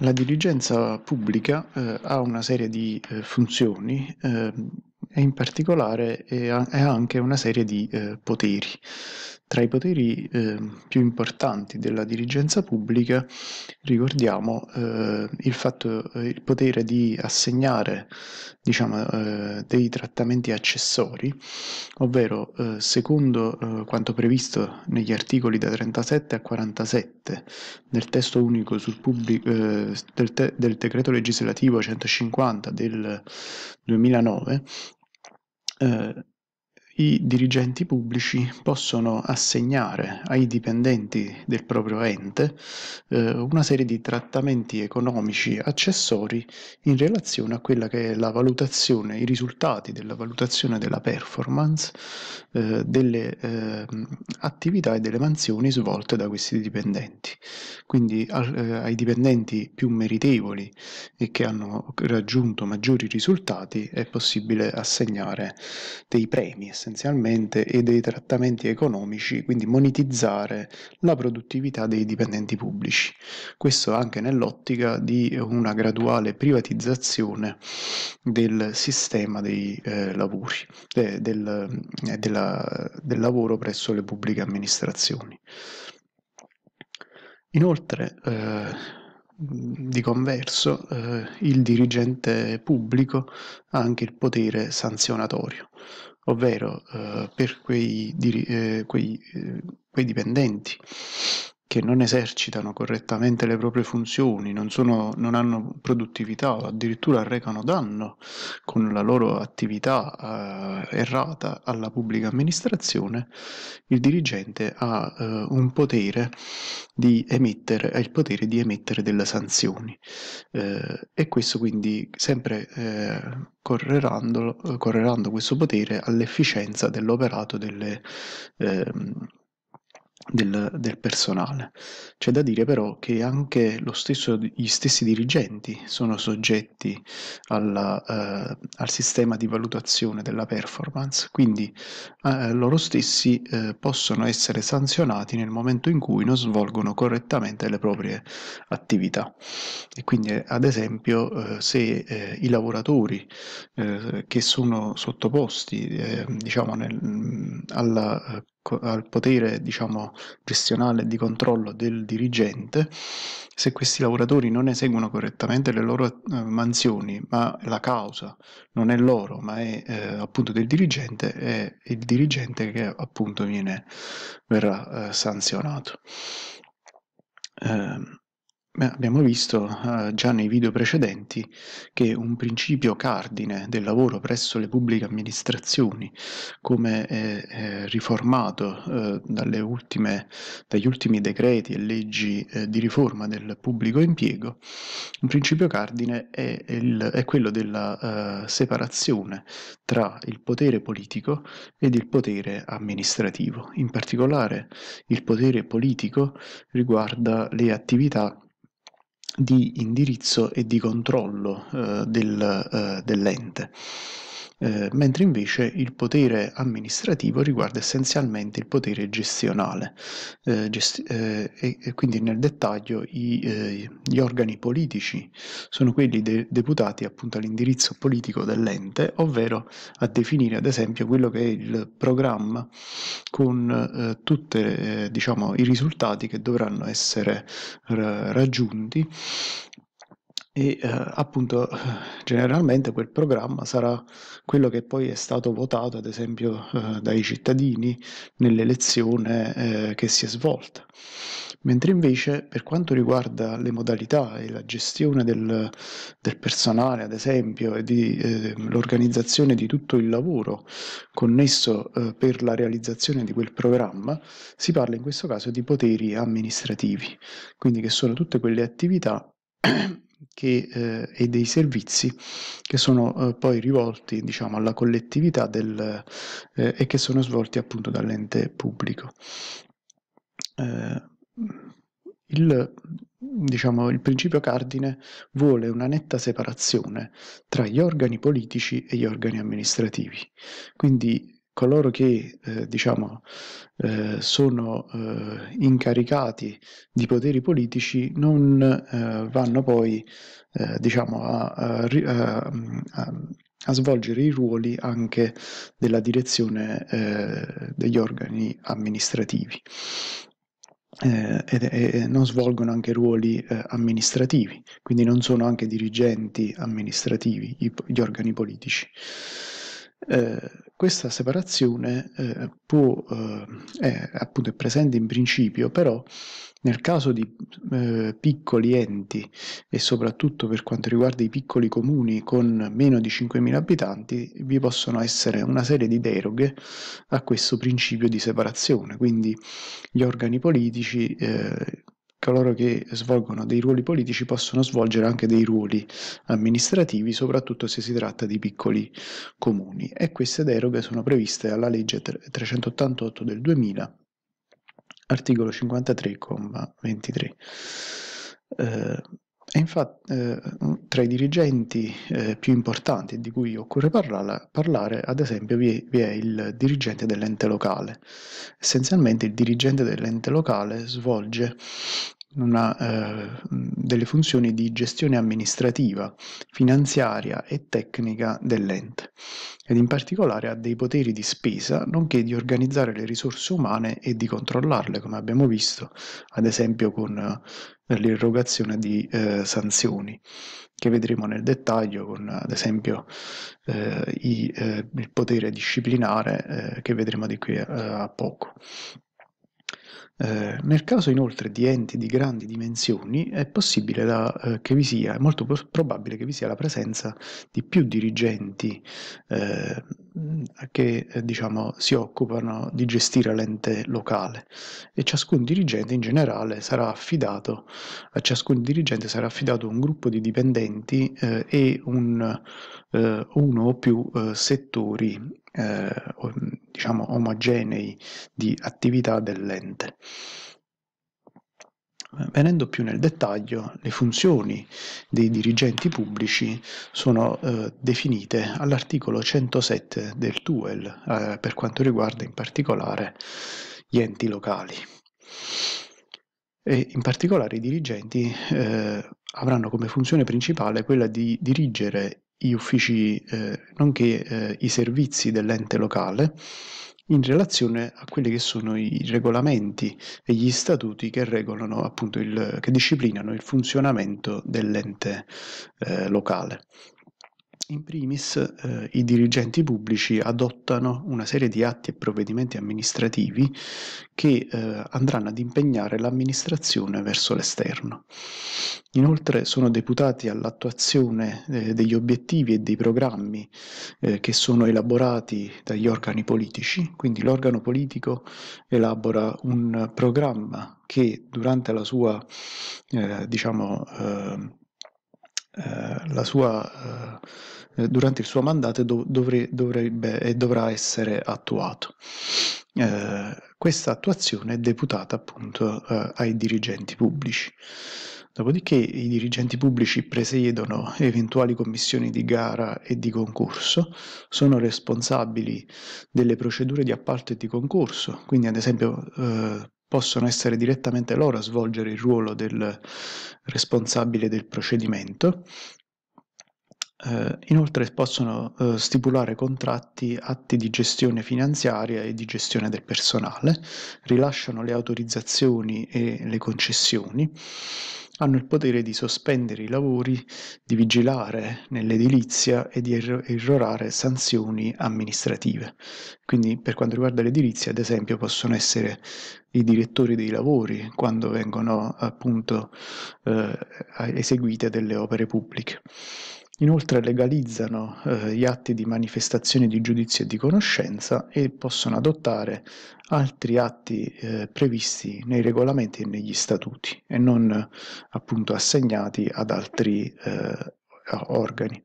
La dirigenza pubblica eh, ha una serie di eh, funzioni ehm, e in particolare ha anche una serie di eh, poteri. Tra i poteri eh, più importanti della dirigenza pubblica ricordiamo eh, il, fatto, eh, il, potere di assegnare diciamo, eh, dei trattamenti accessori, ovvero eh, secondo quanto previsto negli articoli da 37 a 47 del testo unico pubblico, del, te, del decreto legislativo 150 del 2009, 呃。I dirigenti pubblici possono assegnare ai dipendenti del proprio ente eh, una serie di trattamenti economici accessori in relazione a quella che è la valutazione, i risultati della valutazione della performance eh, delle eh, attività e delle mansioni svolte da questi dipendenti. Quindi al, eh, ai dipendenti più meritevoli e che hanno raggiunto maggiori risultati è possibile assegnare dei premi essenzialmente e dei trattamenti economici, quindi monetizzare la produttività dei dipendenti pubblici. Questo anche nell'ottica di una graduale privatizzazione del sistema dei eh, lavori, eh, del, eh, della, del lavoro presso le pubbliche amministrazioni. Inoltre, eh, di converso, eh, il dirigente pubblico ha anche il potere sanzionatorio, ovvero eh, per quei, eh, quei, eh, quei dipendenti che non esercitano correttamente le proprie funzioni, non, sono, non hanno produttività o addirittura recano danno con la loro attività eh, errata alla pubblica amministrazione, il dirigente ha eh, un potere di emettere, ha il potere di emettere delle sanzioni eh, e questo quindi sempre eh, correlando questo potere all'efficienza dell'operato delle, ehm, del, del, personale. C'è da dire però che anche stesso, gli stessi dirigenti sono soggetti alla, eh, al sistema di valutazione della performance, quindi eh, loro stessi eh, possono essere sanzionati nel momento in cui non svolgono correttamente le proprie attività. E quindi eh, ad esempio eh, se eh, i lavoratori che sono sottoposti diciamo nel, mm, alla al potere diciamo, gestionale di controllo del dirigente, se questi lavoratori non eseguono correttamente le loro eh, mansioni, ma la causa non è loro, ma è eh, appunto del dirigente, è il dirigente che appunto viene, verrà eh, sanzionato. Eh, Abbiamo visto eh, già nei video precedenti che un principio cardine del lavoro presso le pubbliche amministrazioni, come è, è riformato eh, ultime, dagli ultimi decreti e leggi eh, di riforma del pubblico impiego, un principio cardine è, il, è quello della eh, separazione tra il potere politico ed il potere amministrativo. In particolare il potere politico riguarda le attività di indirizzo e di controllo eh, del, eh, dell'ente. Eh, mentre invece il potere amministrativo riguarda essenzialmente il potere gestionale eh, gesti eh, e, e, quindi nel dettaglio i, eh, gli organi politici sono quelli de deputati appunto all'indirizzo politico dell'ente, ovvero a definire ad esempio quello che è il programma con eh, tutti diciamo, i risultati che dovranno essere raggiunti e eh, appunto eh, generalmente quel programma sarà quello che poi è stato votato ad esempio eh, dai cittadini nell'elezione eh, che si è svolta mentre invece per quanto riguarda le modalità e la gestione del, del personale ad esempio e di, eh, l'organizzazione di tutto il lavoro connesso eh, per la realizzazione di quel programma si parla in questo caso di poteri amministrativi quindi che sono tutte quelle attività che, eh, e dei servizi che sono eh, poi rivolti diciamo, alla collettività del, eh, e che sono svolti appunto dall'ente pubblico. Eh, il, diciamo, il, principio cardine vuole una netta separazione tra gli organi politici e gli organi amministrativi, quindi coloro che eh, diciamo, eh, sono eh, incaricati di poteri politici non eh, vanno poi eh, diciamo, a, a, a, a, svolgere i ruoli anche della direzione eh, degli organi amministrativi. Eh, e, e, non svolgono anche ruoli eh, amministrativi, quindi non sono anche dirigenti amministrativi i, gli organi politici. Eh, questa separazione eh, può, eh, è, appunto, è presente in principio, però nel caso di eh, piccoli enti e soprattutto per quanto riguarda i piccoli comuni con meno di 5.000 abitanti, vi possono essere una serie di deroghe a questo principio di separazione. Quindi gli organi politici eh, coloro che svolgono dei ruoli politici possono svolgere anche dei ruoli amministrativi, soprattutto se si tratta di piccoli comuni. E queste deroghe sono previste alla legge 388 del 2000, articolo 53,23. Eh, e infatti eh, tra i dirigenti eh, più importanti di cui occorre parlare, parlare ad esempio, vi, vi, è il dirigente dell'ente locale. Essenzialmente il dirigente dell'ente locale svolge una, eh, delle funzioni di gestione amministrativa, finanziaria e tecnica dell'ente ed in particolare ha dei poteri di spesa, nonché di organizzare le risorse umane e di controllarle, come abbiamo visto, ad esempio con eh, l'irrogazione di eh, sanzioni, che vedremo nel dettaglio con ad esempio eh, i, eh, il potere disciplinare eh, che vedremo di qui a, a poco. Eh, nel caso inoltre di enti di grandi dimensioni è, da, eh, sia, è molto probabile che vi sia la presenza di più dirigenti eh, che eh, diciamo, si occupano di gestire l'ente locale e ciascun dirigente in generale sarà affidato, a ciascun dirigente sarà affidato un gruppo di dipendenti eh, e un, uno o più settori eh, diciamo omogenei di attività dell'ente. Venendo più nel dettaglio, le funzioni dei dirigenti pubblici sono eh, definite all'articolo 107 del TUEL eh, per quanto riguarda in particolare gli enti locali. E in particolare i dirigenti eh, avranno come funzione principale quella di dirigere gli uffici, eh, nonché eh, i servizi dell'ente locale in relazione a quelli che sono i regolamenti e gli statuti che regolano appunto il, che disciplinano il funzionamento dell'ente eh, locale. In primis, eh, i dirigenti pubblici adottano una serie di atti e provvedimenti amministrativi che eh, andranno ad impegnare l'amministrazione verso l'esterno. Inoltre sono deputati all'attuazione eh, degli obiettivi e dei programmi eh, che sono elaborati dagli organi politici, quindi l'organo politico elabora un programma che durante la sua, eh, diciamo, ehm, eh, sua, eh, eh, durante il suo mandato dov- dovre- dovrebbe e dovrà essere attuato. Eh, questa attuazione è deputata appunto eh, ai dirigenti pubblici. Dopodiché i dirigenti pubblici presiedono eventuali commissioni di gara e di concorso, sono responsabili delle procedure di appalto e di concorso, quindi ad esempio eh, possono essere direttamente loro a svolgere il ruolo del responsabile del procedimento. Eh, inoltre possono eh, stipulare contratti, atti di gestione finanziaria e di gestione del personale, rilasciano le autorizzazioni e le concessioni, hanno il potere di sospendere i lavori, di vigilare nell'edilizia e di erorare sanzioni amministrative. Quindi per quanto riguarda l'edilizia, ad esempio, possono essere i direttori dei lavori quando vengono appunto eh, eseguite delle opere pubbliche. Inoltre legalizzano eh, gli atti di manifestazione di giudizio e di conoscenza e possono adottare altri atti eh, previsti nei regolamenti e negli statuti e non appunto assegnati ad altri eh, organi.